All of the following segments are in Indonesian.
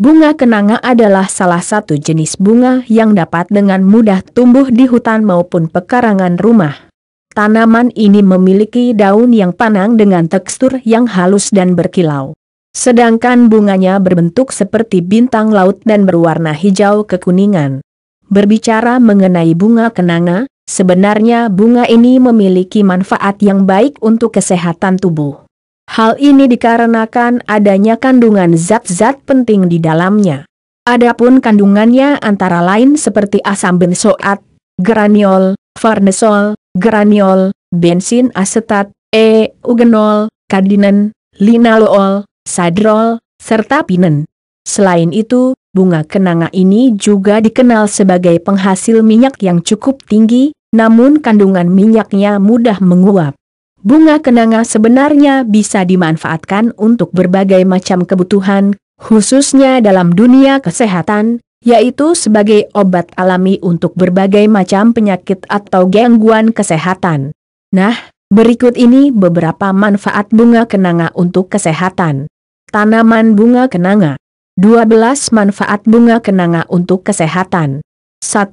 Bunga kenanga adalah salah satu jenis bunga yang dapat dengan mudah tumbuh di hutan maupun pekarangan rumah. Tanaman ini memiliki daun yang panjang dengan tekstur yang halus dan berkilau. Sedangkan bunganya berbentuk seperti bintang laut dan berwarna hijau kekuningan. Berbicara mengenai bunga kenanga, sebenarnya bunga ini memiliki manfaat yang baik untuk kesehatan tubuh. Hal ini dikarenakan adanya kandungan zat-zat penting di dalamnya. Adapun kandungannya antara lain seperti asam benzoat, graniol, farnesol, graniol, bensin asetat, eugenol, kadinen, linalool, sadrol, serta pinen. Selain itu, bunga kenanga ini juga dikenal sebagai penghasil minyak yang cukup tinggi, namun kandungan minyaknya mudah menguap. Bunga kenanga sebenarnya bisa dimanfaatkan untuk berbagai macam kebutuhan, khususnya dalam dunia kesehatan, yaitu sebagai obat alami untuk berbagai macam penyakit atau gangguan kesehatan. Nah, berikut ini beberapa manfaat bunga kenanga untuk kesehatan. Tanaman bunga kenanga 12 manfaat bunga kenanga untuk kesehatan 1.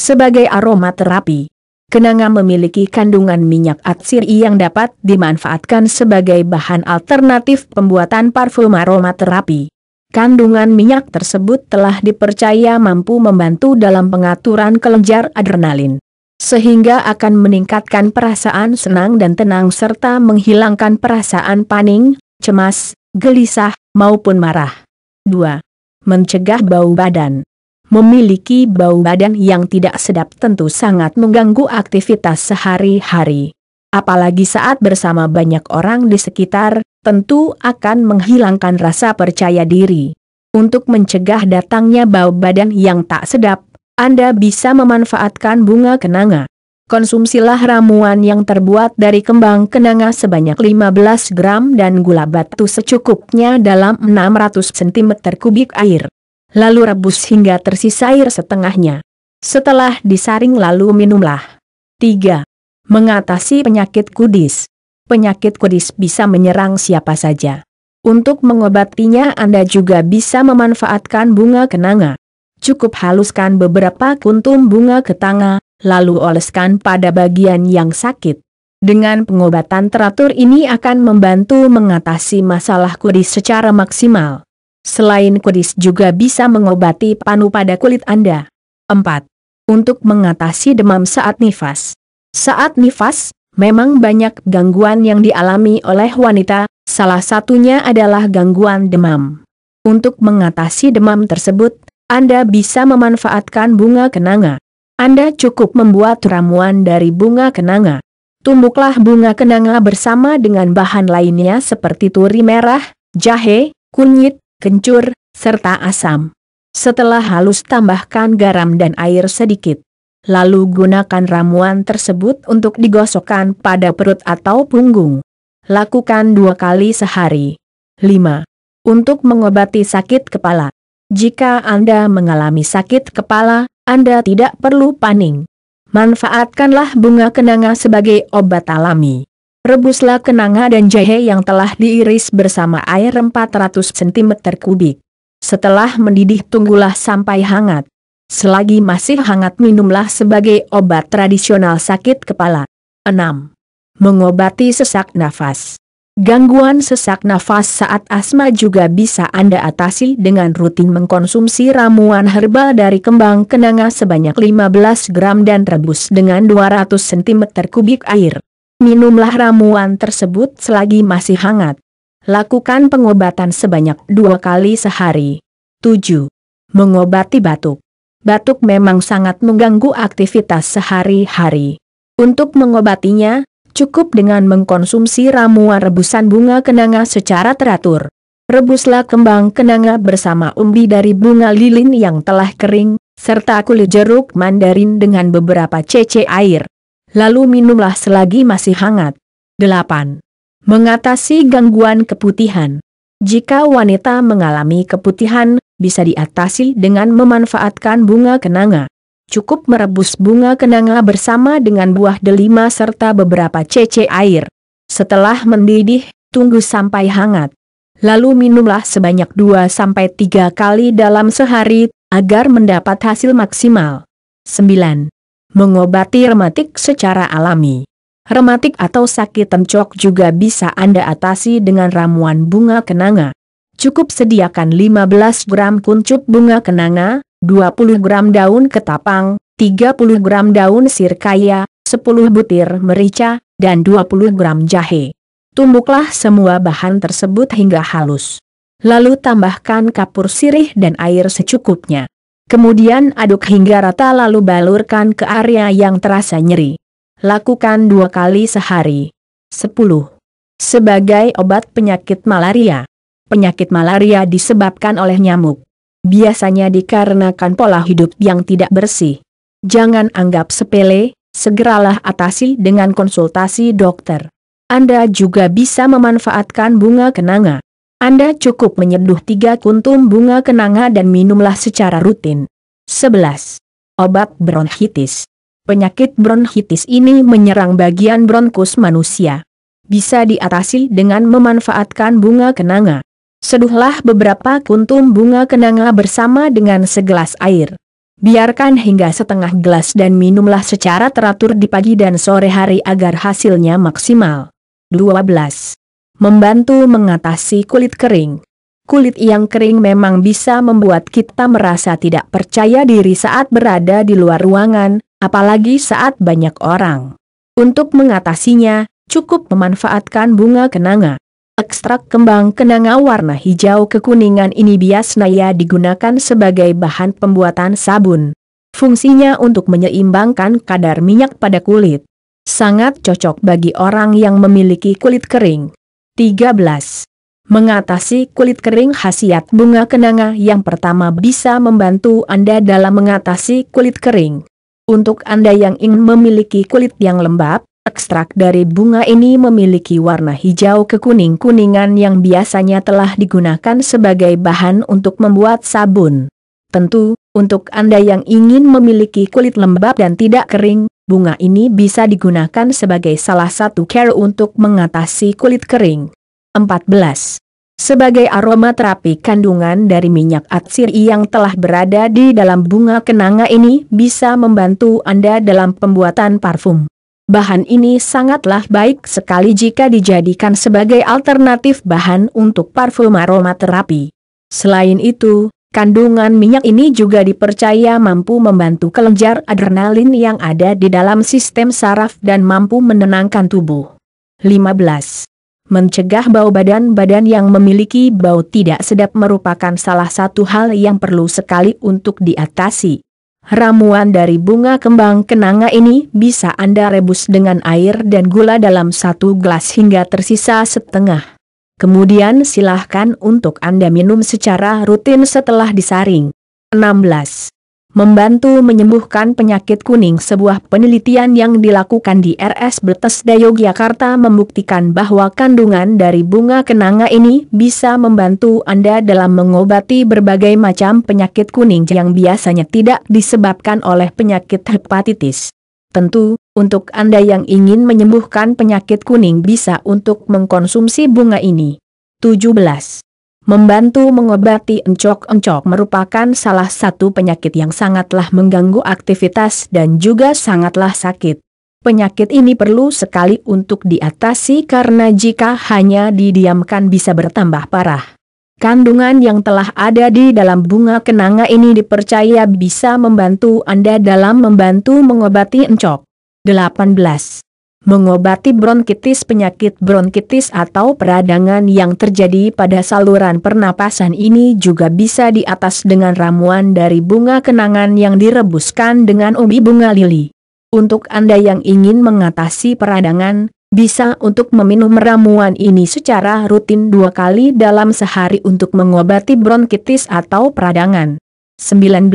Sebagai terapi kenanga memiliki kandungan minyak atsiri yang dapat dimanfaatkan sebagai bahan alternatif pembuatan parfum aromaterapi. Kandungan minyak tersebut telah dipercaya mampu membantu dalam pengaturan kelenjar adrenalin sehingga akan meningkatkan perasaan senang dan tenang serta menghilangkan perasaan paning, cemas, gelisah, maupun marah. 2. Mencegah bau badan Memiliki bau badan yang tidak sedap tentu sangat mengganggu aktivitas sehari-hari. Apalagi saat bersama banyak orang di sekitar, tentu akan menghilangkan rasa percaya diri. Untuk mencegah datangnya bau badan yang tak sedap, Anda bisa memanfaatkan bunga kenanga. Konsumsilah ramuan yang terbuat dari kembang kenanga sebanyak 15 gram dan gula batu secukupnya dalam 600 cm kubik air lalu rebus hingga tersisa air setengahnya. Setelah disaring lalu minumlah. 3. Mengatasi penyakit kudis. Penyakit kudis bisa menyerang siapa saja. Untuk mengobatinya Anda juga bisa memanfaatkan bunga kenanga. Cukup haluskan beberapa kuntum bunga ketanga, lalu oleskan pada bagian yang sakit. Dengan pengobatan teratur ini akan membantu mengatasi masalah kudis secara maksimal. Selain kudis juga bisa mengobati panu pada kulit Anda. 4. Untuk mengatasi demam saat nifas. Saat nifas, memang banyak gangguan yang dialami oleh wanita, salah satunya adalah gangguan demam. Untuk mengatasi demam tersebut, Anda bisa memanfaatkan bunga kenanga. Anda cukup membuat ramuan dari bunga kenanga. Tumbuklah bunga kenanga bersama dengan bahan lainnya seperti turi merah, jahe, kunyit, kencur, serta asam. Setelah halus tambahkan garam dan air sedikit. Lalu gunakan ramuan tersebut untuk digosokkan pada perut atau punggung. Lakukan dua kali sehari. 5. Untuk mengobati sakit kepala. Jika Anda mengalami sakit kepala, Anda tidak perlu panik. Manfaatkanlah bunga kenanga sebagai obat alami. Rebuslah kenanga dan jahe yang telah diiris bersama air 400 cm kubik. Setelah mendidih tunggulah sampai hangat. Selagi masih hangat minumlah sebagai obat tradisional sakit kepala. 6. Mengobati sesak nafas. Gangguan sesak nafas saat asma juga bisa Anda atasi dengan rutin mengkonsumsi ramuan herbal dari kembang kenanga sebanyak 15 gram dan rebus dengan 200 cm kubik air. Minumlah ramuan tersebut selagi masih hangat. Lakukan pengobatan sebanyak dua kali sehari. 7. Mengobati batuk. Batuk memang sangat mengganggu aktivitas sehari-hari. Untuk mengobatinya, cukup dengan mengkonsumsi ramuan rebusan bunga kenanga secara teratur. Rebuslah kembang kenanga bersama umbi dari bunga lilin yang telah kering, serta kulit jeruk mandarin dengan beberapa cc air lalu minumlah selagi masih hangat. 8. Mengatasi gangguan keputihan. Jika wanita mengalami keputihan, bisa diatasi dengan memanfaatkan bunga kenanga. Cukup merebus bunga kenanga bersama dengan buah delima serta beberapa cc air. Setelah mendidih, tunggu sampai hangat. Lalu minumlah sebanyak 2-3 kali dalam sehari, agar mendapat hasil maksimal. 9 mengobati rematik secara alami. Rematik atau sakit tencok juga bisa Anda atasi dengan ramuan bunga kenanga. Cukup sediakan 15 gram kuncup bunga kenanga, 20 gram daun ketapang, 30 gram daun sirkaya, 10 butir merica, dan 20 gram jahe. Tumbuklah semua bahan tersebut hingga halus. Lalu tambahkan kapur sirih dan air secukupnya. Kemudian aduk hingga rata lalu balurkan ke area yang terasa nyeri. Lakukan dua kali sehari. 10. Sebagai obat penyakit malaria. Penyakit malaria disebabkan oleh nyamuk. Biasanya dikarenakan pola hidup yang tidak bersih. Jangan anggap sepele, segeralah atasi dengan konsultasi dokter. Anda juga bisa memanfaatkan bunga kenanga. Anda cukup menyeduh tiga kuntum bunga kenanga dan minumlah secara rutin. 11. Obat bronkitis. Penyakit bronkitis ini menyerang bagian bronkus manusia. Bisa diatasi dengan memanfaatkan bunga kenanga. Seduhlah beberapa kuntum bunga kenanga bersama dengan segelas air. Biarkan hingga setengah gelas dan minumlah secara teratur di pagi dan sore hari agar hasilnya maksimal. 12 membantu mengatasi kulit kering. Kulit yang kering memang bisa membuat kita merasa tidak percaya diri saat berada di luar ruangan, apalagi saat banyak orang. Untuk mengatasinya, cukup memanfaatkan bunga kenanga. Ekstrak kembang kenanga warna hijau kekuningan ini biasanya digunakan sebagai bahan pembuatan sabun. Fungsinya untuk menyeimbangkan kadar minyak pada kulit. Sangat cocok bagi orang yang memiliki kulit kering. 13. Mengatasi kulit kering khasiat bunga kenanga yang pertama bisa membantu Anda dalam mengatasi kulit kering. Untuk Anda yang ingin memiliki kulit yang lembab, ekstrak dari bunga ini memiliki warna hijau kekuning-kuningan yang biasanya telah digunakan sebagai bahan untuk membuat sabun. Tentu, untuk Anda yang ingin memiliki kulit lembab dan tidak kering, bunga ini bisa digunakan sebagai salah satu care untuk mengatasi kulit kering. 14. Sebagai aroma terapi, kandungan dari minyak atsiri yang telah berada di dalam bunga kenanga ini bisa membantu Anda dalam pembuatan parfum. Bahan ini sangatlah baik sekali jika dijadikan sebagai alternatif bahan untuk parfum aroma terapi. Selain itu, Kandungan minyak ini juga dipercaya mampu membantu kelenjar adrenalin yang ada di dalam sistem saraf dan mampu menenangkan tubuh. 15. Mencegah bau badan-badan yang memiliki bau tidak sedap merupakan salah satu hal yang perlu sekali untuk diatasi. Ramuan dari bunga kembang kenanga ini bisa Anda rebus dengan air dan gula dalam satu gelas hingga tersisa setengah. Kemudian silahkan untuk Anda minum secara rutin setelah disaring. 16. Membantu menyembuhkan penyakit kuning sebuah penelitian yang dilakukan di RS Bethesda Yogyakarta membuktikan bahwa kandungan dari bunga kenanga ini bisa membantu Anda dalam mengobati berbagai macam penyakit kuning yang biasanya tidak disebabkan oleh penyakit hepatitis. Tentu, untuk Anda yang ingin menyembuhkan penyakit kuning bisa untuk mengkonsumsi bunga ini. 17. Membantu mengobati encok-encok merupakan salah satu penyakit yang sangatlah mengganggu aktivitas dan juga sangatlah sakit. Penyakit ini perlu sekali untuk diatasi karena jika hanya didiamkan bisa bertambah parah. Kandungan yang telah ada di dalam bunga kenanga ini dipercaya bisa membantu Anda dalam membantu mengobati encok. 18. Mengobati bronkitis penyakit bronkitis atau peradangan yang terjadi pada saluran pernapasan ini juga bisa diatas dengan ramuan dari bunga kenangan yang direbuskan dengan umbi bunga lili. Untuk Anda yang ingin mengatasi peradangan, bisa untuk meminum ramuan ini secara rutin dua kali dalam sehari untuk mengobati bronkitis atau peradangan. 19.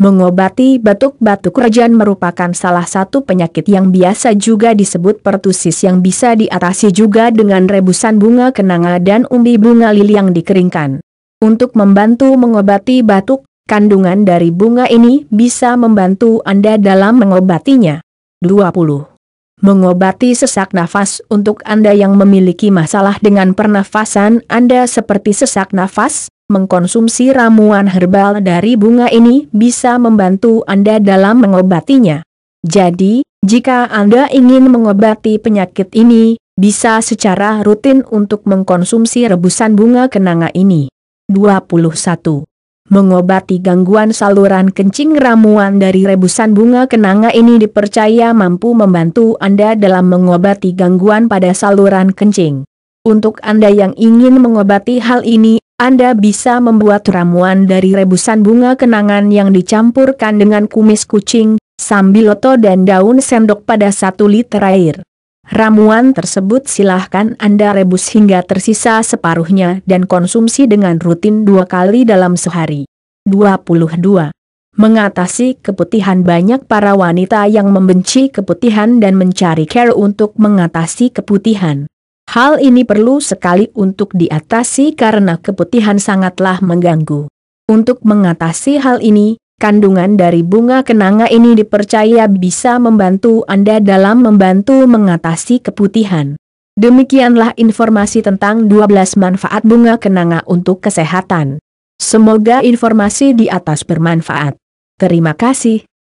Mengobati batuk-batuk rejan merupakan salah satu penyakit yang biasa juga disebut pertusis yang bisa diatasi juga dengan rebusan bunga kenanga dan umbi bunga lili yang dikeringkan. Untuk membantu mengobati batuk, kandungan dari bunga ini bisa membantu Anda dalam mengobatinya. 20. Mengobati sesak nafas untuk Anda yang memiliki masalah dengan pernafasan Anda seperti sesak nafas, mengkonsumsi ramuan herbal dari bunga ini bisa membantu Anda dalam mengobatinya. Jadi, jika Anda ingin mengobati penyakit ini, bisa secara rutin untuk mengkonsumsi rebusan bunga kenanga ini. 21. Mengobati gangguan saluran kencing ramuan dari rebusan bunga kenanga ini dipercaya mampu membantu Anda dalam mengobati gangguan pada saluran kencing. Untuk Anda yang ingin mengobati hal ini, anda bisa membuat ramuan dari rebusan bunga kenangan yang dicampurkan dengan kumis kucing, sambiloto dan daun sendok pada satu liter air. Ramuan tersebut silahkan Anda rebus hingga tersisa separuhnya dan konsumsi dengan rutin dua kali dalam sehari. 22. Mengatasi keputihan banyak para wanita yang membenci keputihan dan mencari care untuk mengatasi keputihan. Hal ini perlu sekali untuk diatasi karena keputihan sangatlah mengganggu. Untuk mengatasi hal ini, kandungan dari bunga kenanga ini dipercaya bisa membantu Anda dalam membantu mengatasi keputihan. Demikianlah informasi tentang 12 manfaat bunga kenanga untuk kesehatan. Semoga informasi di atas bermanfaat. Terima kasih.